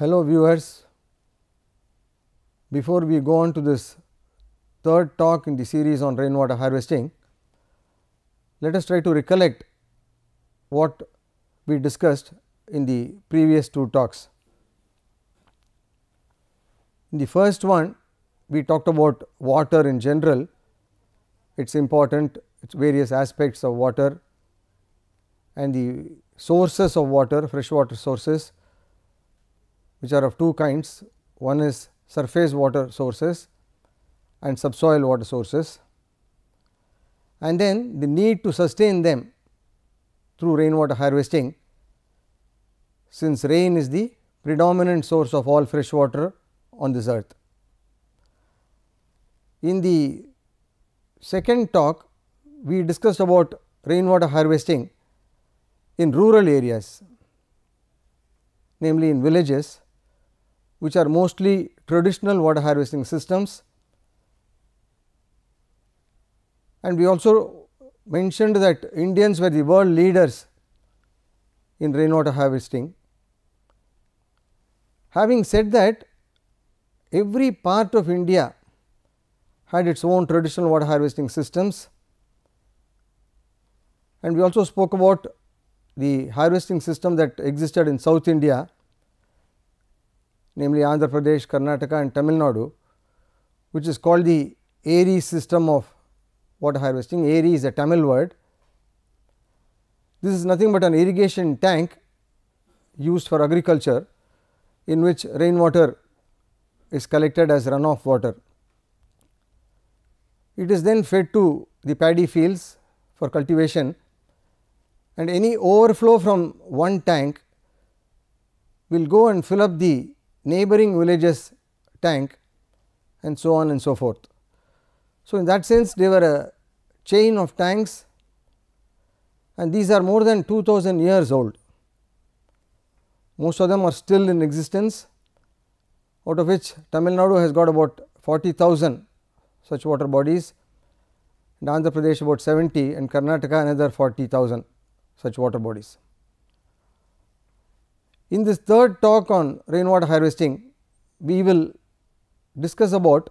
Hello viewers, before we go on to this third talk in the series on rainwater harvesting, let us try to recollect what we discussed in the previous two talks. In the first one, we talked about water in general, its important, its various aspects of water and the sources of water, freshwater sources which are of two kinds. One is surface water sources and subsoil water sources and then the need to sustain them through rainwater harvesting since rain is the predominant source of all fresh water on this earth. In the second talk, we discussed about rainwater harvesting in rural areas, namely in villages which are mostly traditional water harvesting systems. And we also mentioned that Indians were the world leaders in rainwater harvesting. Having said that, every part of India had its own traditional water harvesting systems and we also spoke about the harvesting system that existed in South India namely Andhra Pradesh, Karnataka and Tamil Nadu which is called the ARI system of water harvesting. ARI is a Tamil word. This is nothing but an irrigation tank used for agriculture in which rainwater is collected as runoff water. It is then fed to the paddy fields for cultivation and any overflow from one tank will go and fill up the neighboring villages tank and so on and so forth. So, in that sense they were a chain of tanks and these are more than 2000 years old. Most of them are still in existence out of which Tamil Nadu has got about 40,000 such water bodies and Andhra Pradesh about 70 and Karnataka another 40,000 such water bodies. In this third talk on rainwater harvesting, we will discuss about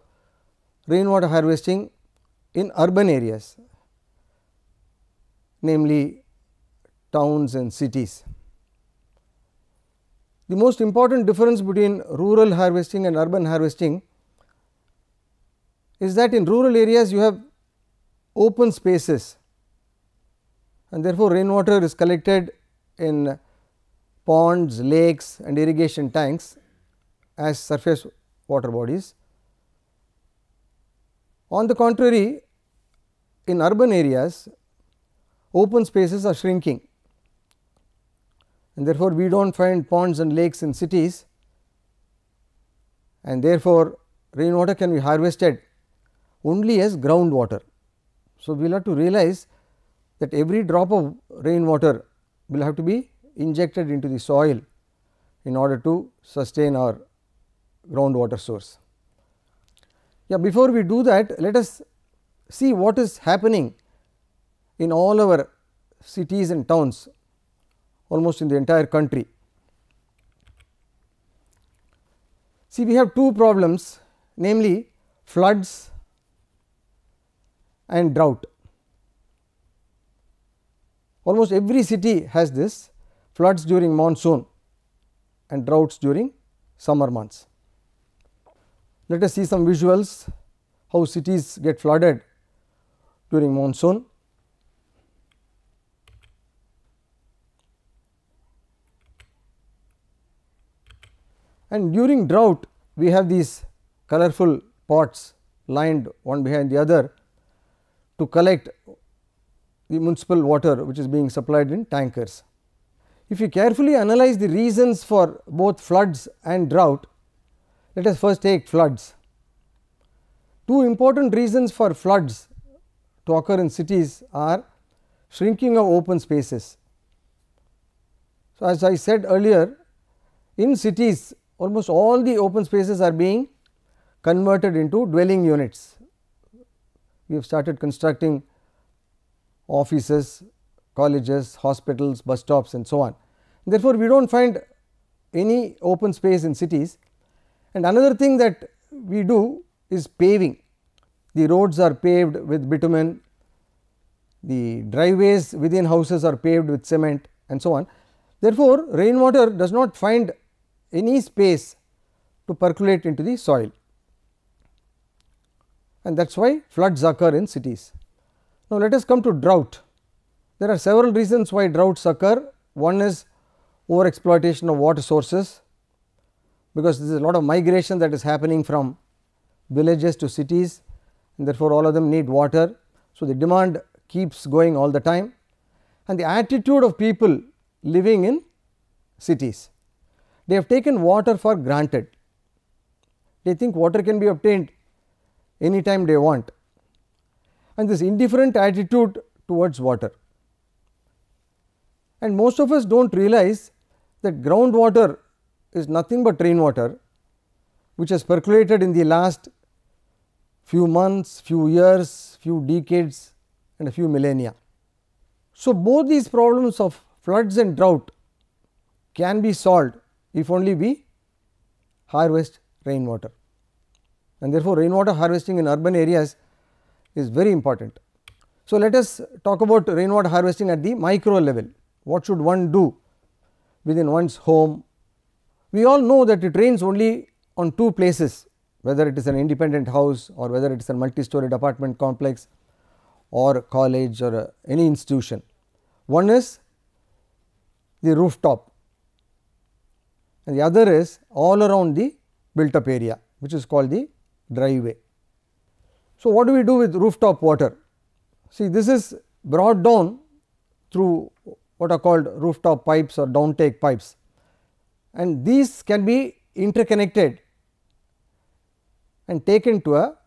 rainwater harvesting in urban areas, namely towns and cities. The most important difference between rural harvesting and urban harvesting is that in rural areas you have open spaces and therefore, rainwater is collected in ponds, lakes and irrigation tanks as surface water bodies. On the contrary, in urban areas, open spaces are shrinking and therefore, we do not find ponds and lakes in cities and therefore, rainwater can be harvested only as groundwater. So, we will have to realize that every drop of rainwater will have to be injected into the soil in order to sustain our groundwater source. Yeah, before we do that, let us see what is happening in all our cities and towns almost in the entire country. See, we have two problems namely floods and drought. Almost every city has this floods during monsoon and droughts during summer months. Let us see some visuals how cities get flooded during monsoon. And during drought, we have these colorful pots lined one behind the other to collect the municipal water which is being supplied in tankers. If you carefully analyze the reasons for both floods and drought, let us first take floods. Two important reasons for floods to occur in cities are shrinking of open spaces. So, as I said earlier, in cities almost all the open spaces are being converted into dwelling units. We have started constructing offices, colleges, hospitals, bus stops and so on. Therefore, we do not find any open space in cities and another thing that we do is paving. The roads are paved with bitumen, the driveways within houses are paved with cement and so on. Therefore, rainwater does not find any space to percolate into the soil and that is why floods occur in cities. Now, let us come to drought. There are several reasons why droughts occur. One is over exploitation of water sources, because there is a lot of migration that is happening from villages to cities and therefore, all of them need water. So, the demand keeps going all the time and the attitude of people living in cities. They have taken water for granted. They think water can be obtained anytime they want and this indifferent attitude towards water. And most of us do not realize that groundwater is nothing but rainwater, which has percolated in the last few months, few years, few decades and a few millennia. So, both these problems of floods and drought can be solved if only we harvest rainwater and therefore, rainwater harvesting in urban areas is very important. So, let us talk about rainwater harvesting at the micro level. What should one do within one's home? We all know that it rains only on two places whether it is an independent house or whether it is a multi-storied apartment complex or college or uh, any institution. One is the rooftop and the other is all around the built up area which is called the driveway. So, what do we do with rooftop water? See this is brought down through what are called rooftop pipes or downtake pipes and these can be interconnected and taken to a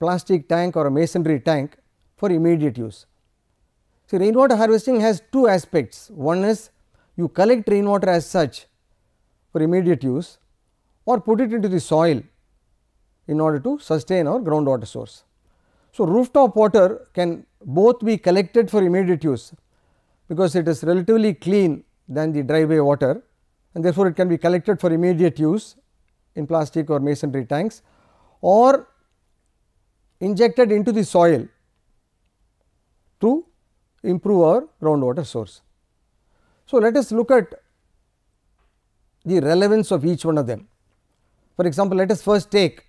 plastic tank or a masonry tank for immediate use. So, rainwater harvesting has two aspects. One is you collect rainwater as such for immediate use or put it into the soil in order to sustain our groundwater source. So, rooftop water can both be collected for immediate use because it is relatively clean than the driveway water and therefore, it can be collected for immediate use in plastic or masonry tanks or injected into the soil to improve our groundwater source. So, let us look at the relevance of each one of them. For example, let us first take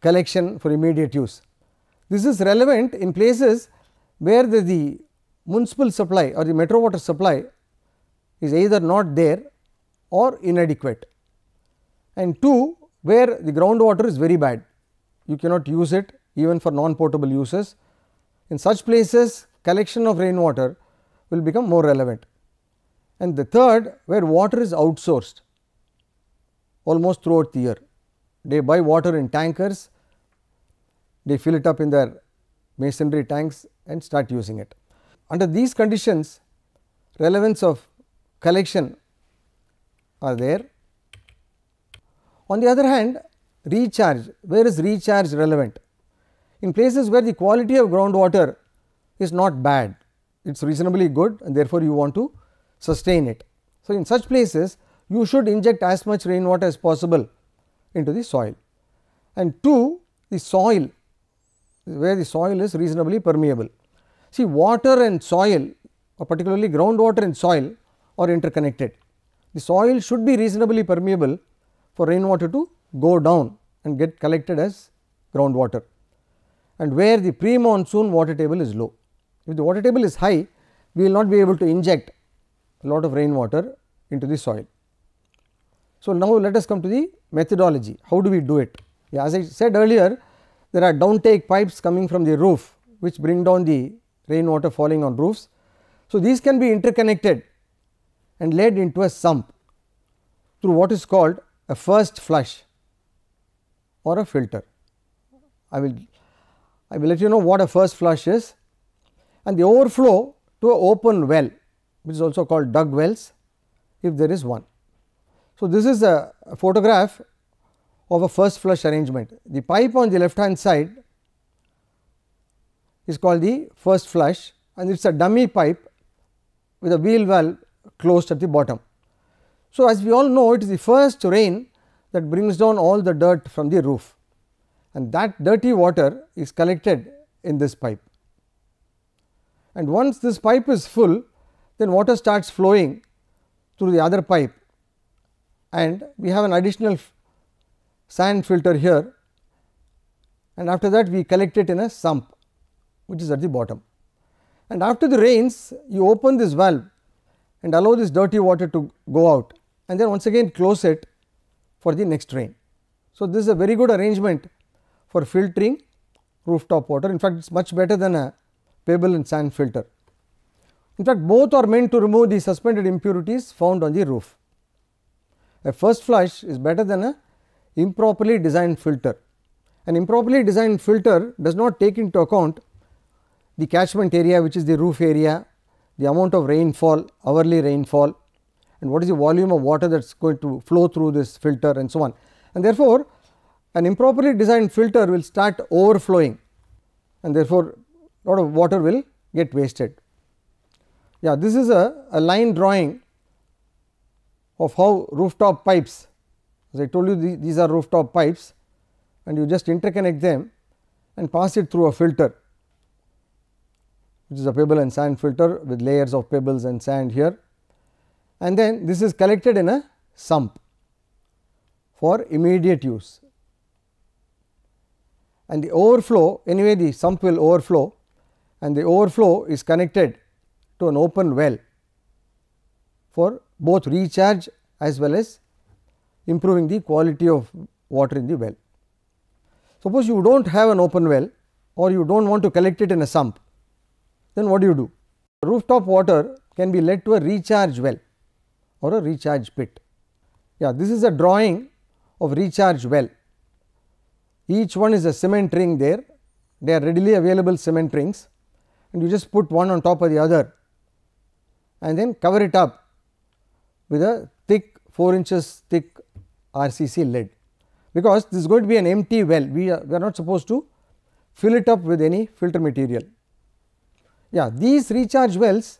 collection for immediate use. This is relevant in places where the, the municipal supply or the metro water supply is either not there or inadequate and 2 where the groundwater is very bad. You cannot use it even for non portable uses. In such places collection of rainwater will become more relevant and the third where water is outsourced almost throughout the year. They buy water in tankers, they fill it up in their masonry tanks and start using it. Under these conditions, relevance of collection are there. On the other hand, recharge, where is recharge relevant? In places where the quality of groundwater is not bad, it is reasonably good and therefore, you want to sustain it. So, in such places you should inject as much rainwater as possible into the soil and 2 the soil where the soil is reasonably permeable. See water and soil or particularly groundwater and soil are interconnected. The soil should be reasonably permeable for rainwater to go down and get collected as groundwater and where the pre monsoon water table is low. If the water table is high, we will not be able to inject a lot of rainwater into the soil. So, now let us come to the methodology, how do we do it? Yeah, as I said earlier, there are downtake pipes coming from the roof which bring down the rainwater falling on roofs. So, these can be interconnected and led into a sump through what is called a first flush or a filter. I will I will let you know what a first flush is and the overflow to an open well which is also called dug wells if there is one. So, this is a photograph of a first flush arrangement. The pipe on the left hand side is called the first flush and it is a dummy pipe with a wheel valve closed at the bottom. So, as we all know it is the first rain that brings down all the dirt from the roof and that dirty water is collected in this pipe. And once this pipe is full then water starts flowing through the other pipe and we have an additional sand filter here and after that we collect it in a sump which is at the bottom. And after the rains you open this valve and allow this dirty water to go out and then once again close it for the next rain. So, this is a very good arrangement for filtering rooftop water. In fact, it is much better than a pebble and sand filter. In fact, both are meant to remove the suspended impurities found on the roof. A first flush is better than a improperly designed filter. An improperly designed filter does not take into account the catchment area which is the roof area, the amount of rainfall, hourly rainfall and what is the volume of water that is going to flow through this filter and so on. And therefore, an improperly designed filter will start overflowing and therefore, lot of water will get wasted. Yeah, this is a, a line drawing of how rooftop pipes, as I told you the, these are rooftop pipes and you just interconnect them and pass it through a filter which is a pebble and sand filter with layers of pebbles and sand here and then this is collected in a sump for immediate use. And the overflow anyway the sump will overflow and the overflow is connected to an open well for both recharge as well as improving the quality of water in the well. Suppose you do not have an open well or you do not want to collect it in a sump, then what do you do? Rooftop water can be led to a recharge well or a recharge pit. Yeah, this is a drawing of recharge well. Each one is a cement ring there, they are readily available cement rings and you just put one on top of the other and then cover it up with a thick 4 inches thick RCC lid because this is going to be an empty well, we are, we are not supposed to fill it up with any filter material. Yeah, these recharge wells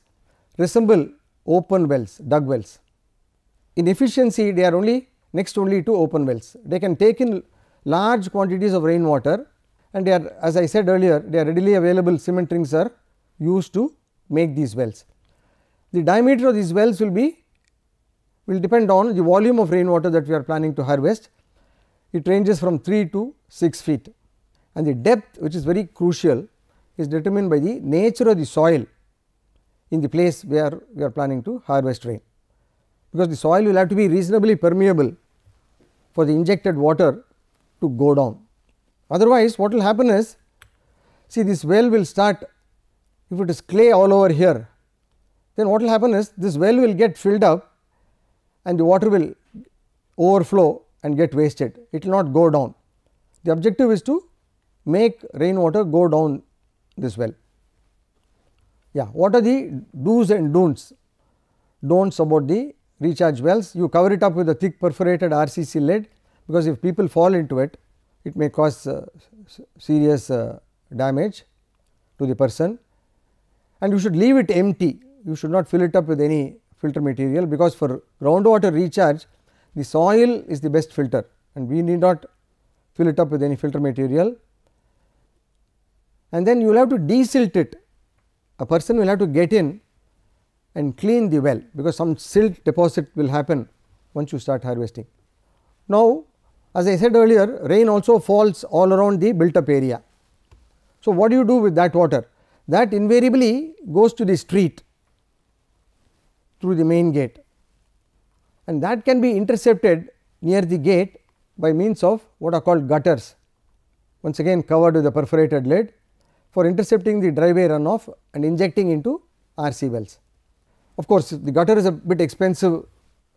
resemble open wells, dug wells. In efficiency, they are only next only to open wells. They can take in large quantities of rainwater and they are as I said earlier, they are readily available cement rings are used to make these wells. The diameter of these wells will be will depend on the volume of rainwater that we are planning to harvest. It ranges from 3 to 6 feet and the depth which is very crucial is determined by the nature of the soil in the place where we are planning to harvest rain. Because the soil will have to be reasonably permeable for the injected water to go down. Otherwise, what will happen is see this well will start if it is clay all over here then what will happen is this well will get filled up and the water will overflow and get wasted it will not go down. The objective is to make rainwater go down this well. Yeah, what are the do's and don'ts? Don'ts about the recharge wells, you cover it up with a thick perforated RCC lead because if people fall into it, it may cause uh, serious uh, damage to the person and you should leave it empty, you should not fill it up with any filter material because for groundwater recharge the soil is the best filter and we need not fill it up with any filter material and then you will have to desilt it. A person will have to get in and clean the well because some silt deposit will happen once you start harvesting. Now, as I said earlier rain also falls all around the built up area. So, what do you do with that water? That invariably goes to the street through the main gate and that can be intercepted near the gate by means of what are called gutters once again covered with a perforated lid for intercepting the driveway runoff and injecting into RC wells. Of course, the gutter is a bit expensive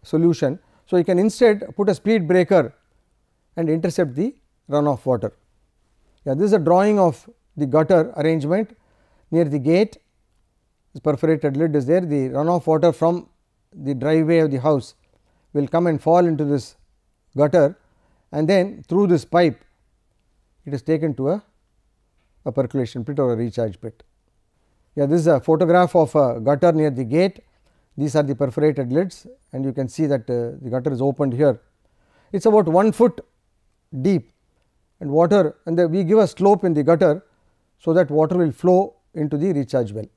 solution. So, you can instead put a speed breaker and intercept the runoff water. Yeah, this is a drawing of the gutter arrangement near the gate this perforated lid is there the runoff water from the driveway of the house will come and fall into this gutter and then through this pipe it is taken to a a percolation pit or a recharge pit. Yeah, this is a photograph of a gutter near the gate. These are the perforated lids and you can see that uh, the gutter is opened here. It is about 1 foot deep and water and the, we give a slope in the gutter. So, that water will flow into the recharge well.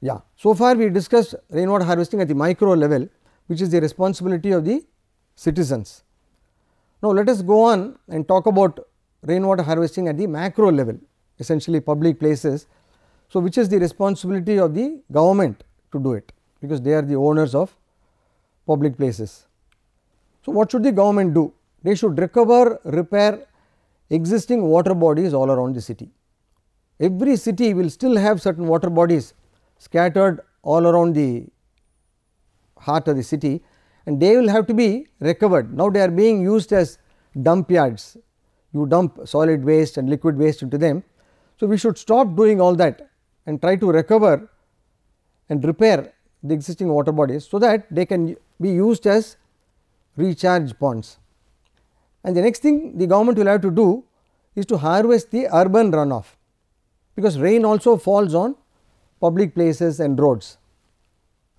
Yeah. So, far we discussed rainwater harvesting at the micro level which is the responsibility of the citizens. Now, let us go on and talk about rainwater harvesting at the macro level essentially public places. So, which is the responsibility of the government to do it because they are the owners of public places. So, what should the government do? They should recover, repair existing water bodies all around the city. Every city will still have certain water bodies scattered all around the heart of the city and they will have to be recovered. Now, they are being used as dump yards. You dump solid waste and liquid waste into them so, we should stop doing all that and try to recover and repair the existing water bodies, so that they can be used as recharge ponds. And the next thing the government will have to do is to harvest the urban runoff, because rain also falls on public places and roads,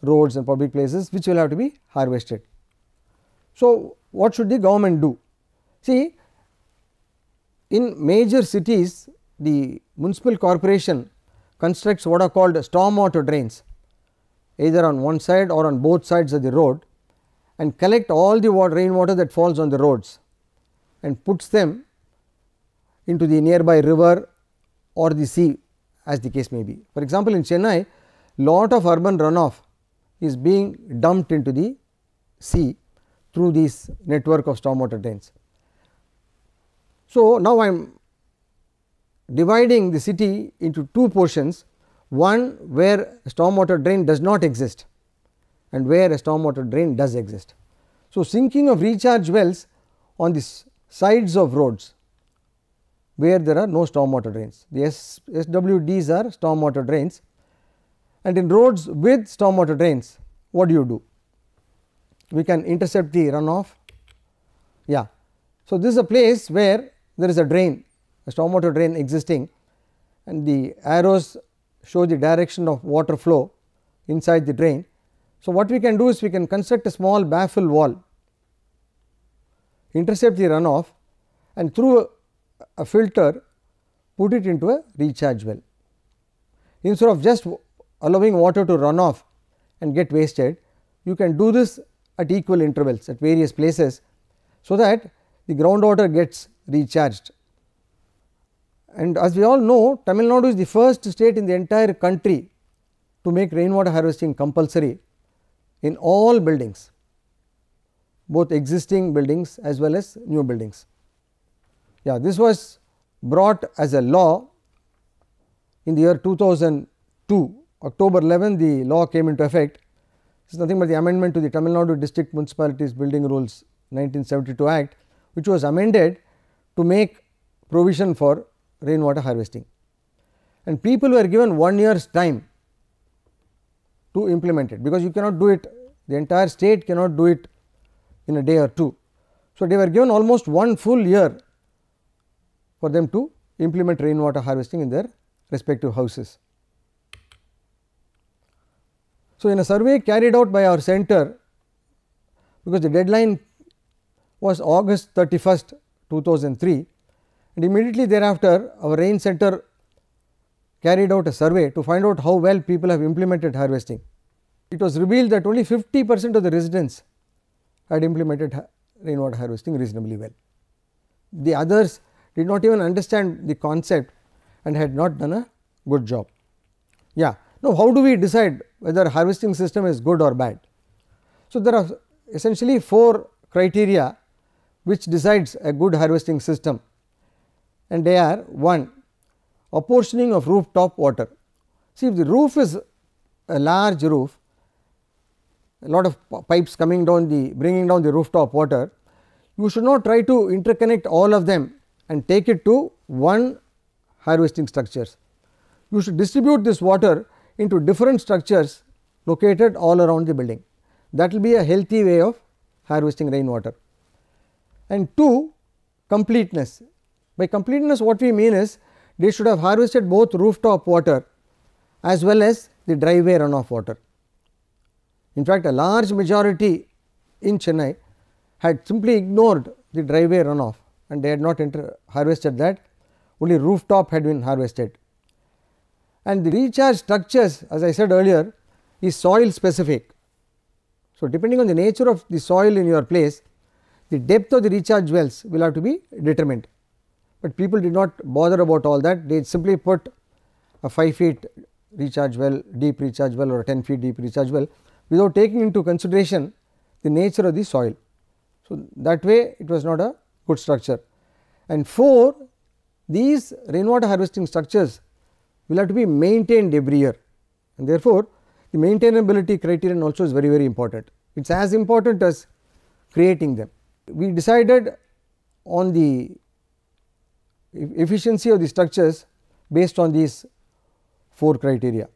roads and public places which will have to be harvested. So, what should the government do? See, in major cities the municipal corporation constructs what are called stormwater drains either on one side or on both sides of the road and collect all the water, rainwater that falls on the roads and puts them into the nearby river or the sea as the case may be. For example, in Chennai lot of urban runoff is being dumped into the sea through this network of stormwater drains. So, now I am dividing the city into two portions, one where stormwater drain does not exist and where a stormwater drain does exist. So, sinking of recharge wells on the sides of roads where there are no stormwater drains. The S SWDs are stormwater drains and in roads with stormwater drains, what do you do? We can intercept the runoff. Yeah. So, this is a place where there is a drain a stormwater drain existing and the arrows show the direction of water flow inside the drain. So, what we can do is we can construct a small baffle wall, intercept the runoff and through a filter put it into a recharge well. Instead of just allowing water to run off and get wasted, you can do this at equal intervals at various places. So, that the groundwater gets recharged and as we all know, Tamil Nadu is the first state in the entire country to make rainwater harvesting compulsory in all buildings, both existing buildings as well as new buildings. Yeah, this was brought as a law in the year 2002, October 11, the law came into effect. This is nothing but the amendment to the Tamil Nadu District Municipalities Building Rules 1972 Act, which was amended to make provision for rainwater harvesting and people were given 1 year's time to implement it because you cannot do it the entire state cannot do it in a day or two. So, they were given almost one full year for them to implement rainwater harvesting in their respective houses. So, in a survey carried out by our center because the deadline was August 31st 2003 and immediately thereafter our rain center carried out a survey to find out how well people have implemented harvesting. It was revealed that only 50 percent of the residents had implemented rainwater harvesting reasonably well. The others did not even understand the concept and had not done a good job. Yeah. Now, how do we decide whether harvesting system is good or bad? So, there are essentially four criteria which decides a good harvesting system and they are one apportioning of rooftop water. See if the roof is a large roof, a lot of pipes coming down the bringing down the rooftop water, you should not try to interconnect all of them and take it to one harvesting structures. You should distribute this water into different structures located all around the building. That will be a healthy way of harvesting rainwater. And two, completeness. By completeness what we mean is they should have harvested both rooftop water as well as the driveway runoff water. In fact, a large majority in Chennai had simply ignored the driveway runoff and they had not harvested that only rooftop had been harvested. And the recharge structures as I said earlier is soil specific. So, depending on the nature of the soil in your place the depth of the recharge wells will have to be determined but people did not bother about all that they simply put a 5 feet recharge well deep recharge well or 10 feet deep recharge well without taking into consideration the nature of the soil. So, that way it was not a good structure and 4 these rainwater harvesting structures will have to be maintained every year and therefore, the maintainability criterion also is very very important. It is as important as creating them. We decided on the efficiency of the structures based on these four criteria.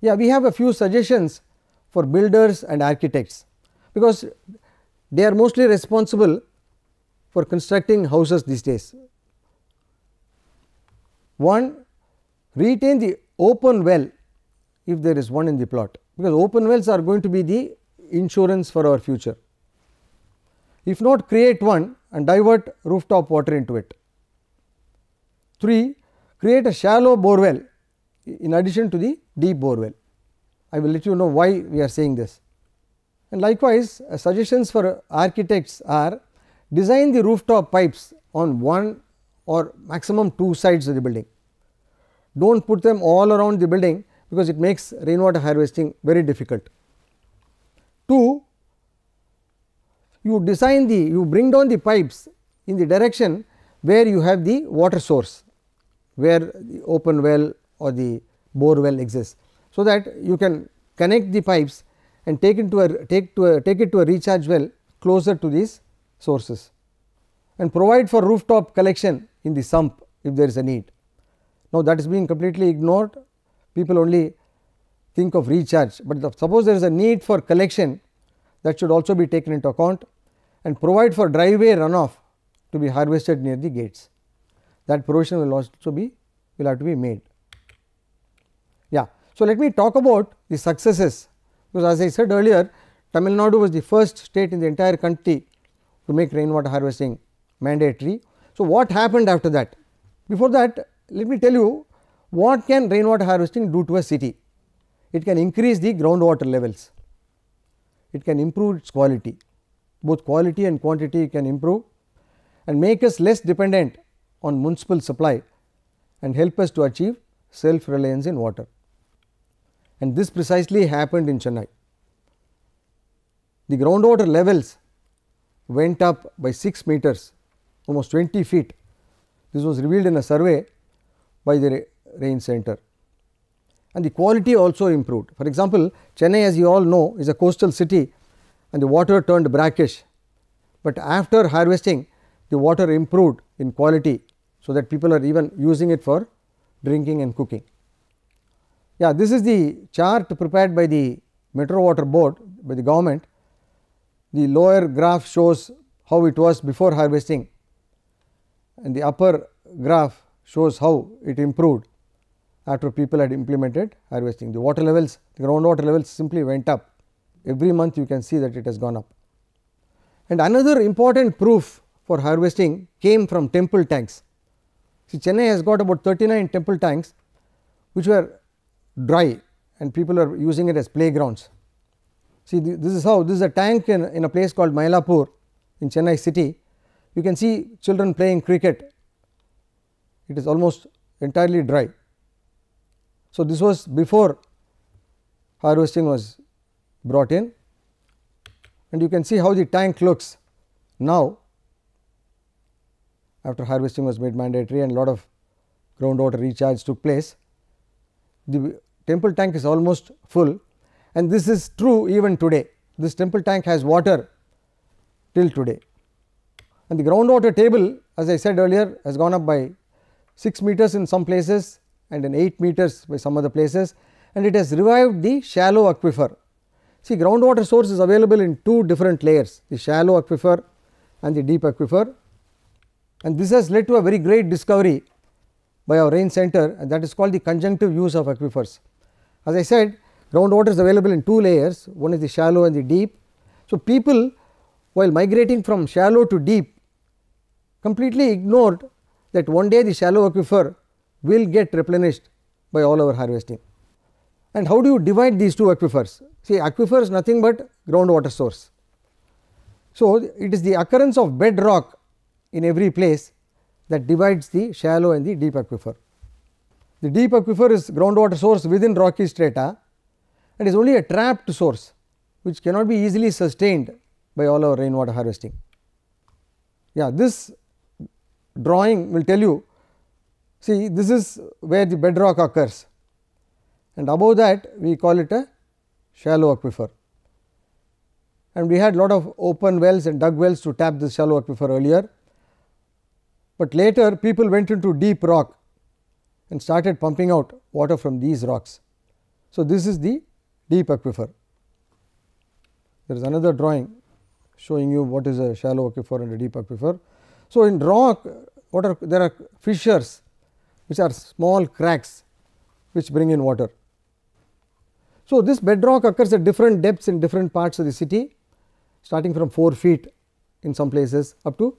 Yeah, we have a few suggestions for builders and architects because they are mostly responsible for constructing houses these days. One retain the open well if there is one in the plot because open wells are going to be the insurance for our future. If not create one and divert rooftop water into it. 3. Create a shallow bore well in addition to the deep bore well. I will let you know why we are saying this. And likewise, uh, suggestions for architects are design the rooftop pipes on one or maximum two sides of the building. Do not put them all around the building because it makes rainwater harvesting very difficult. 2. You design the, you bring down the pipes in the direction where you have the water source where the open well or the bore well exists. So, that you can connect the pipes and take into a take to a take it to a recharge well closer to these sources and provide for rooftop collection in the sump if there is a need. Now, that is being completely ignored people only think of recharge, but the, suppose there is a need for collection that should also be taken into account and provide for driveway runoff to be harvested near the gates that provision will also be will have to be made. Yeah. So, let me talk about the successes because as I said earlier Tamil Nadu was the first state in the entire country to make rainwater harvesting mandatory. So, what happened after that? Before that let me tell you what can rainwater harvesting do to a city? It can increase the groundwater levels, it can improve its quality, both quality and quantity can improve and make us less dependent on municipal supply and help us to achieve self reliance in water. And this precisely happened in Chennai. The groundwater levels went up by 6 meters almost 20 feet. This was revealed in a survey by the rain center and the quality also improved. For example, Chennai as you all know is a coastal city and the water turned brackish, but after harvesting the water improved in quality so, that people are even using it for drinking and cooking. Yeah, this is the chart prepared by the Metro Water Board by the government. The lower graph shows how it was before harvesting and the upper graph shows how it improved after people had implemented harvesting. The water levels, the groundwater levels simply went up. Every month you can see that it has gone up. And another important proof for harvesting came from temple tanks. See Chennai has got about 39 temple tanks which were dry and people are using it as playgrounds. See this is how this is a tank in, in a place called Mylapore in Chennai city. You can see children playing cricket, it is almost entirely dry. So, this was before harvesting was brought in and you can see how the tank looks now after harvesting was made mandatory and lot of groundwater recharge took place. The temple tank is almost full and this is true even today. This temple tank has water till today and the groundwater table as I said earlier has gone up by 6 meters in some places and in 8 meters by some other places and it has revived the shallow aquifer. See groundwater source is available in two different layers the shallow aquifer and the deep aquifer and this has led to a very great discovery by our rain center and that is called the conjunctive use of aquifers. As I said groundwater is available in two layers one is the shallow and the deep. So, people while migrating from shallow to deep completely ignored that one day the shallow aquifer will get replenished by all our harvesting. And how do you divide these two aquifers? See aquifer is nothing but groundwater source. So, it is the occurrence of bedrock in every place that divides the shallow and the deep aquifer. The deep aquifer is groundwater source within rocky strata and is only a trapped source which cannot be easily sustained by all our rainwater harvesting. Yeah, this drawing will tell you see this is where the bedrock occurs and above that we call it a shallow aquifer. And we had lot of open wells and dug wells to tap this shallow aquifer earlier but later people went into deep rock and started pumping out water from these rocks. So, this is the deep aquifer. There is another drawing showing you what is a shallow aquifer and a deep aquifer. So, in rock what are there are fissures which are small cracks which bring in water. So, this bedrock occurs at different depths in different parts of the city starting from 4 feet in some places up to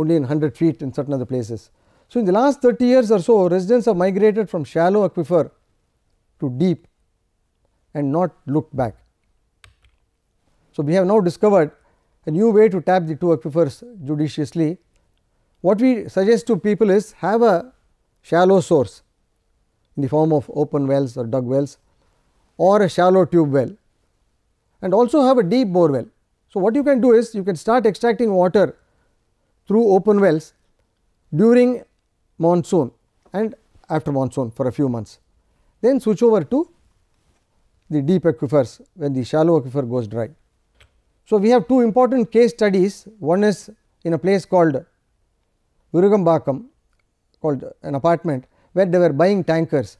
only in 100 feet in certain other places. So, in the last 30 years or so residents have migrated from shallow aquifer to deep and not looked back. So, we have now discovered a new way to tap the two aquifers judiciously. What we suggest to people is have a shallow source in the form of open wells or dug wells or a shallow tube well and also have a deep bore well. So, what you can do is you can start extracting water through open wells during monsoon and after monsoon for a few months. Then switch over to the deep aquifers when the shallow aquifer goes dry. So, we have two important case studies one is in a place called Urugambakam called an apartment where they were buying tankers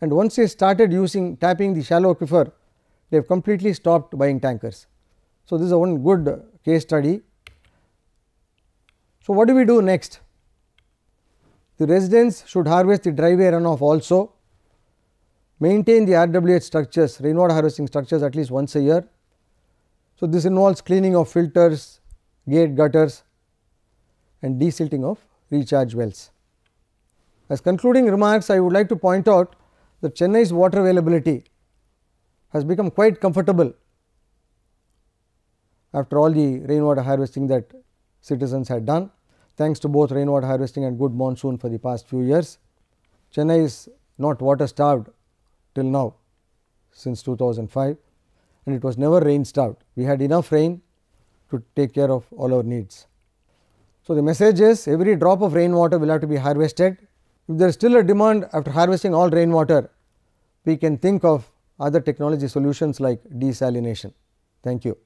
and once they started using tapping the shallow aquifer they have completely stopped buying tankers. So, this is one good case study so, what do we do next? The residents should harvest the driveway runoff also, maintain the RWH structures, rainwater harvesting structures at least once a year. So, this involves cleaning of filters, gate gutters and desilting of recharge wells. As concluding remarks, I would like to point out that Chennai's water availability has become quite comfortable after all the rainwater harvesting that citizens had done thanks to both rainwater harvesting and good monsoon for the past few years. Chennai is not water starved till now since 2005 and it was never rain starved. We had enough rain to take care of all our needs. So, the message is every drop of rainwater will have to be harvested. If there is still a demand after harvesting all rainwater, we can think of other technology solutions like desalination. Thank you.